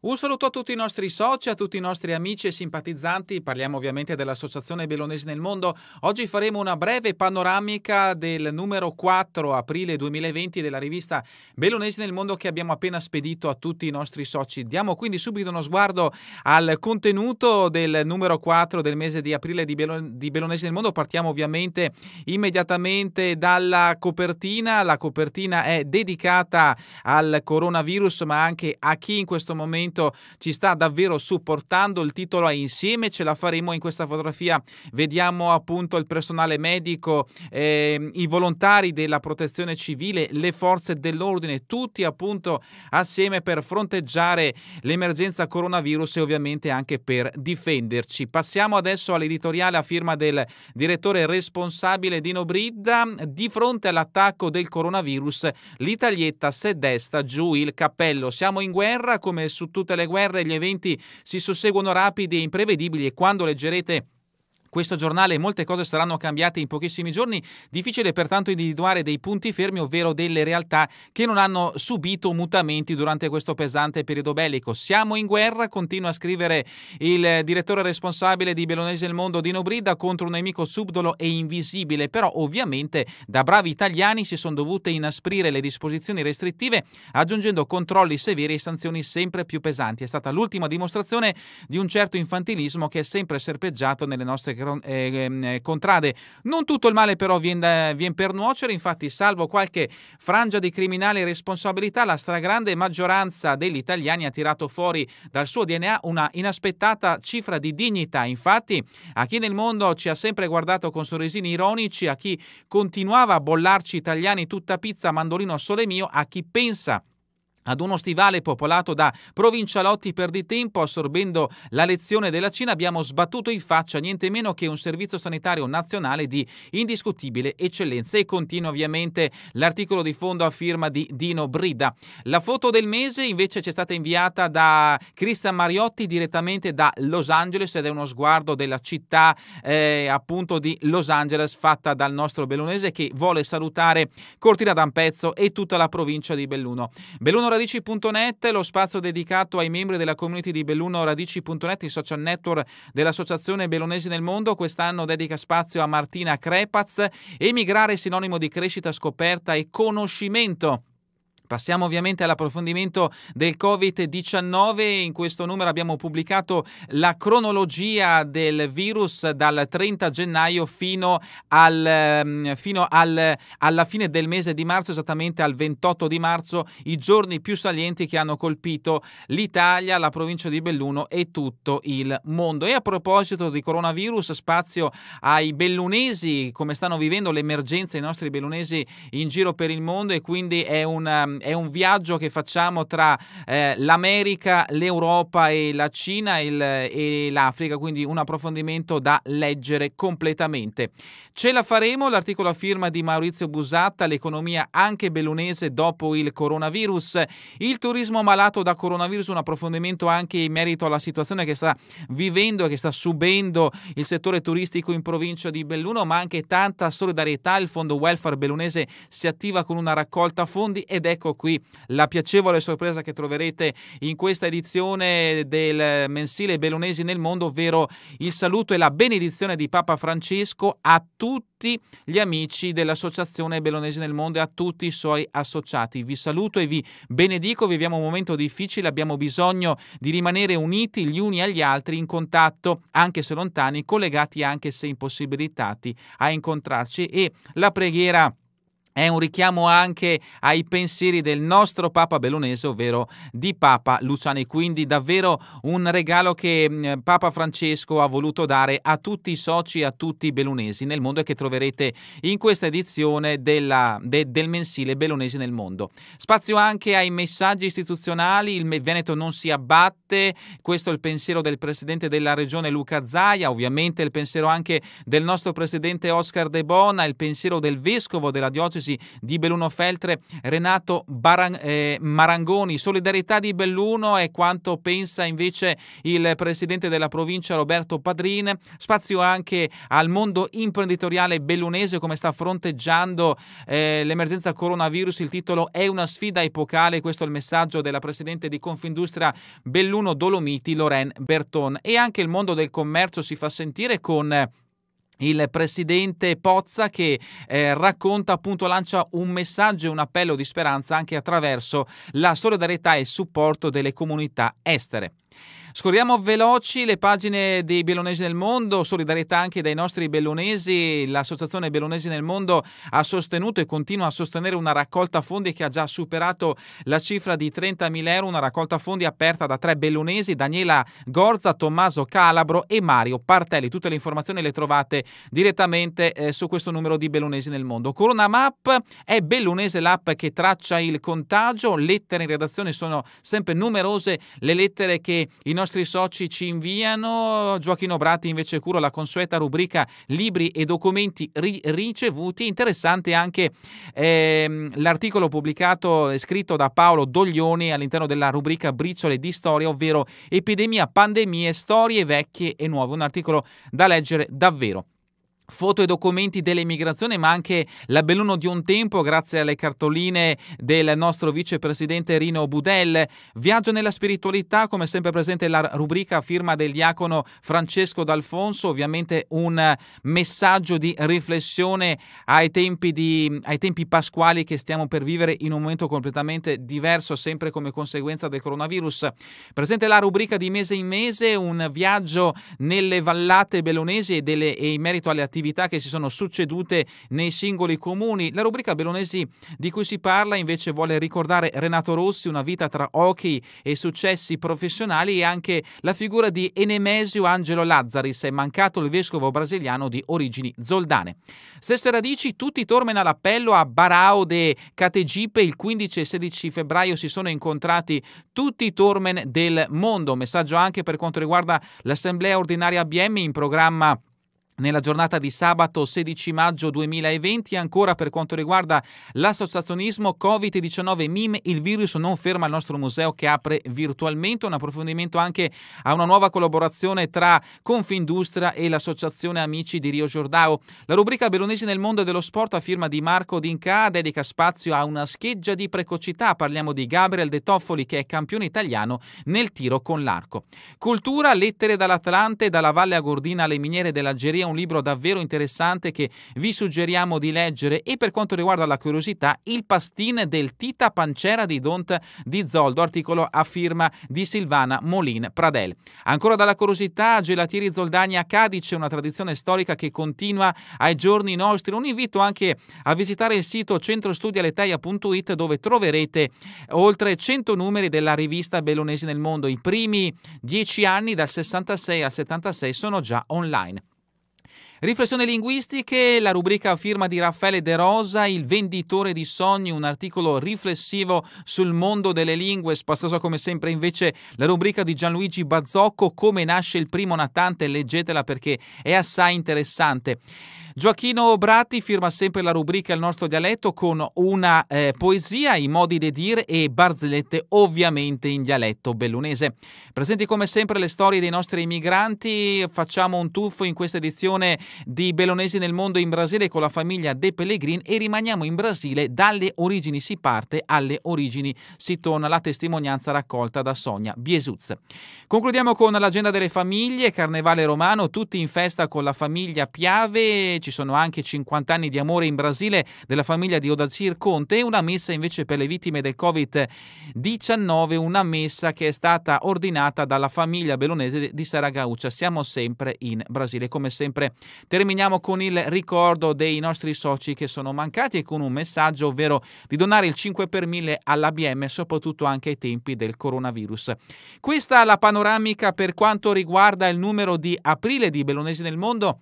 Un saluto a tutti i nostri soci, a tutti i nostri amici e simpatizzanti. Parliamo ovviamente dell'Associazione Bellonesi nel Mondo. Oggi faremo una breve panoramica del numero 4 aprile 2020 della rivista Bellonesi nel Mondo che abbiamo appena spedito a tutti i nostri soci. Diamo quindi subito uno sguardo al contenuto del numero 4 del mese di aprile di, Bellon- Bellonesi nel Mondo. Partiamo ovviamente immediatamente dalla copertina. La copertina è dedicata al coronavirus, ma anche a chi in questo momento momento ci sta davvero supportando. Il titolo è Insieme, ce la faremo in questa fotografia. Vediamo appunto il personale medico, eh, i volontari della protezione civile, le forze dell'ordine, tutti appunto assieme per fronteggiare l'emergenza coronavirus e ovviamente anche per difenderci. Passiamo adesso all'editoriale a firma del direttore responsabile Dino Bridda. Di fronte all'attacco del coronavirus, l'Italietta se desta giù il cappello. Siamo in guerra come su tutti tutte le guerre gli eventi si susseguono rapidi e imprevedibili e quando leggerete questo giornale molte cose saranno cambiate in pochissimi giorni, difficile pertanto individuare dei punti fermi, ovvero delle realtà che non hanno subito mutamenti durante questo pesante periodo bellico. Siamo in guerra, continua a scrivere il direttore responsabile di Belonese il Mondo Dino Brida contro un nemico subdolo e invisibile, però ovviamente da bravi italiani si sono dovute inasprire le disposizioni restrittive aggiungendo controlli severi e sanzioni sempre più pesanti. È stata l'ultima dimostrazione di un certo infantilismo che è sempre serpeggiato nelle nostre eh, ehm, eh, contrade. Non tutto il male però viene, vien per nuocere, infatti salvo qualche frangia di criminale responsabilità, la stragrande maggioranza degli italiani ha tirato fuori dal suo DNA una inaspettata cifra di dignità. Infatti a chi nel mondo ci ha sempre guardato con sorrisini ironici, a chi continuava a bollarci italiani tutta pizza, mandolino sole mio, a chi pensa ad uno stivale popolato da provincialotti perditempo assorbendo la lezione della Cina abbiamo sbattuto in faccia niente meno che un servizio sanitario nazionale di indiscutibile eccellenza e continua ovviamente l'articolo di fondo a firma di Dino Brida. La foto del mese invece ci è stata inviata da Cristian Mariotti direttamente da Los Angeles ed è uno sguardo della città eh, appunto di Los Angeles fatta dal nostro bellunese che vuole salutare Cortina d'Ampezzo e tutta la provincia di Belluno. Belluno Radici.net, lo spazio dedicato ai membri della community di Belluno Radici.net, il social network dell'Associazione Bellonesi nel Mondo. Quest'anno dedica spazio a Martina Crepaz, emigrare è sinonimo di crescita, scoperta e conoscimento. Passiamo ovviamente all'approfondimento del Covid-19. In questo numero abbiamo pubblicato la cronologia del virus dal 30 gennaio fino, al, mm, fino al, alla fine del mese di marzo, esattamente al 28 di marzo, i giorni più salienti che hanno colpito l'Italia, la provincia di Belluno e tutto il mondo. E a proposito di coronavirus, spazio ai bellunesi, come stanno vivendo le emergenze i nostri bellunesi in giro per il mondo e quindi è un mm, è un viaggio che facciamo tra eh, l'America, l'Europa e la Cina il, e l'Africa, quindi un approfondimento da leggere completamente. Ce la faremo, l'articolo a firma di Maurizio Busatta, l'economia anche bellunese dopo il coronavirus, il turismo malato da coronavirus, un approfondimento anche in merito alla situazione che sta vivendo e che sta subendo il settore turistico in provincia di Belluno, ma anche tanta solidarietà, il fondo welfare bellunese si attiva con una raccolta fondi ed ecco ecco qui la piacevole sorpresa che troverete in questa edizione del mensile Belonesi nel mondo, ovvero il saluto e la benedizione di Papa Francesco a tutti gli amici dell'Associazione Belonesi nel mondo e a tutti i suoi associati. Vi saluto e vi benedico, viviamo un momento difficile, abbiamo bisogno di rimanere uniti gli uni agli altri in contatto, anche se lontani, collegati anche se impossibilitati a incontrarci e la preghiera è un richiamo anche ai pensieri del nostro Papa Bellunese, ovvero di Papa Luciani. Quindi davvero un regalo che mm, Papa Francesco ha voluto dare a tutti i soci, e a tutti i bellunesi nel mondo e che troverete in questa edizione della, de, del mensile Bellunesi nel mondo. Spazio anche ai messaggi istituzionali, il Veneto non si abbatte, questo è il pensiero del Presidente della Regione Luca Zaia, ovviamente il pensiero anche del nostro Presidente Oscar De Bona, il pensiero del Vescovo della Diocesi tifosi di Belluno Feltre, Renato Baran- eh, Marangoni. Solidarietà di Belluno è quanto pensa invece il presidente della provincia Roberto Padrin. Spazio anche al mondo imprenditoriale bellunese come sta fronteggiando eh, l'emergenza coronavirus. Il titolo è una sfida epocale, questo è il messaggio della presidente di Confindustria Belluno Dolomiti, Loren Berton. E anche il mondo del commercio si fa sentire con il presidente Pozza che eh, racconta appunto lancia un messaggio e un appello di speranza anche attraverso la solidarietà e il supporto delle comunità estere. Scorriamo veloci le pagine dei Bellonesi nel mondo, solidarietà anche dai nostri bellonesi, l'associazione Bellonesi nel mondo ha sostenuto e continua a sostenere una raccolta fondi che ha già superato la cifra di 30.000 euro, una raccolta fondi aperta da tre bellonesi, Daniela Gorza, Tommaso Calabro e Mario Partelli. Tutte le informazioni le trovate direttamente eh, su questo numero di Bellonesi nel mondo. Corona Map è Bellonese l'app che traccia il contagio, lettere in redazione sono sempre numerose le lettere che i nostri soci ci inviano. Gioachino Bratti invece cura la consueta rubrica libri e documenti ri- ricevuti. Interessante anche ehm, l'articolo pubblicato e scritto da Paolo Doglioni all'interno della rubrica Briciole di Storia, ovvero Epidemia, pandemie, storie vecchie e nuove. Un articolo da leggere davvero foto e documenti dell'immigrazione, ma anche la Belluno di un tempo, grazie alle cartoline del nostro vicepresidente Rino Budel. Viaggio nella spiritualità, come sempre presente la rubrica firma del diacono Francesco D'Alfonso, ovviamente un messaggio di riflessione ai tempi, di, ai tempi pasquali che stiamo per vivere in un momento completamente diverso, sempre come conseguenza del coronavirus. Presente la rubrica di mese in mese, un viaggio nelle vallate bellonesi e, delle, e in merito alle attività attività che si sono succedute nei singoli comuni. La rubrica Bellonesi di cui si parla invece vuole ricordare Renato Rossi, una vita tra hockey e successi professionali e anche la figura di Enemesio Angelo Lazzaris, è mancato il vescovo brasiliano di origini zoldane. Stesse radici, tutti tornano all'appello a Barao de Categipe, il 15 e 16 febbraio si sono incontrati tutti i tormen del mondo. Messaggio anche per quanto riguarda l'assemblea ordinaria BM in programma nella giornata di sabato 16 maggio 2020 ancora per quanto riguarda l'associazionismo Covid-19 MIM il virus non ferma il nostro museo che apre virtualmente un approfondimento anche a una nuova collaborazione tra Confindustria e l'associazione Amici di Rio Giordao la rubrica Bellonesi nel mondo dello sport a firma di Marco D'Inca dedica spazio a una scheggia di precocità parliamo di Gabriel De Toffoli che è campione italiano nel tiro con l'arco cultura lettere dall'Atlante dalla Valle Agordina alle miniere dell'Algeria un libro davvero interessante che vi suggeriamo di leggere e per quanto riguarda la curiosità, Il pastin del Tita Pancera di Dont di Zoldo, articolo a firma di Silvana Molin Pradel. Ancora dalla curiosità, Gelatieri Zoldani a Cadice, una tradizione storica che continua ai giorni nostri. Un invito anche a visitare il sito centrostudialetaia.it dove troverete oltre 100 numeri della rivista Bellonesi nel mondo. I primi 10 anni dal 66 al 76 sono già online. Riflessioni linguistiche, la rubrica firma di Raffaele De Rosa, Il venditore di sogni, un articolo riflessivo sul mondo delle lingue, spaziosa come sempre invece la rubrica di Gianluigi Bazzocco, Come nasce il primo natante, leggetela perché è assai interessante. Gioachino Bratti firma sempre la rubrica Il nostro dialetto con una eh, poesia, i modi di dire e barzellette ovviamente in dialetto bellunese. Presenti come sempre le storie dei nostri migranti, facciamo un tuffo in questa edizione di Bellunesi nel mondo in Brasile con la famiglia De Pellegrin e rimaniamo in Brasile, dalle origini si parte, alle origini si torna, la testimonianza raccolta da Sonia Biesuz. Concludiamo con l'agenda delle famiglie, Carnevale Romano, tutti in festa con la famiglia Piave, ci sono anche 50 anni di amore in Brasile della famiglia di Odacir Conte e una messa invece per le vittime del Covid-19, una messa che è stata ordinata dalla famiglia bellonese di Saragaucia. Siamo sempre in Brasile. Come sempre terminiamo con il ricordo dei nostri soci che sono mancati e con un messaggio, ovvero di donare il 5 per 1000 all'ABM, soprattutto anche ai tempi del coronavirus. Questa è la panoramica per quanto riguarda il numero di aprile di bellonesi nel mondo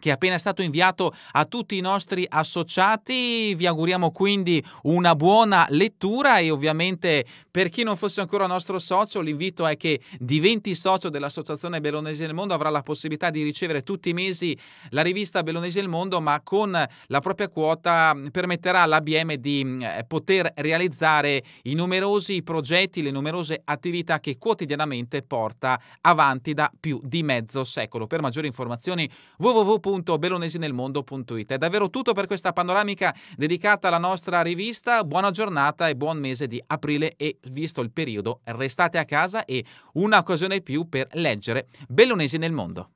che è appena stato inviato a tutti i nostri associati. Vi auguriamo quindi una buona lettura e ovviamente per chi non fosse ancora nostro socio l'invito è che diventi socio dell'Associazione Bellonesi del Mondo, avrà la possibilità di ricevere tutti i mesi la rivista Bellonesi del Mondo, ma con la propria quota mm, permetterà all'ABM di mm, eh, poter realizzare i numerosi progetti, le numerose attività che quotidianamente porta avanti da più di mezzo secolo. Per maggiori informazioni www www.belonesinelmondo.it. È davvero tutto per questa panoramica dedicata alla nostra rivista. Buona giornata e buon mese di aprile e visto il periodo restate a casa e un'occasione in più per leggere Bellonesi nel mondo.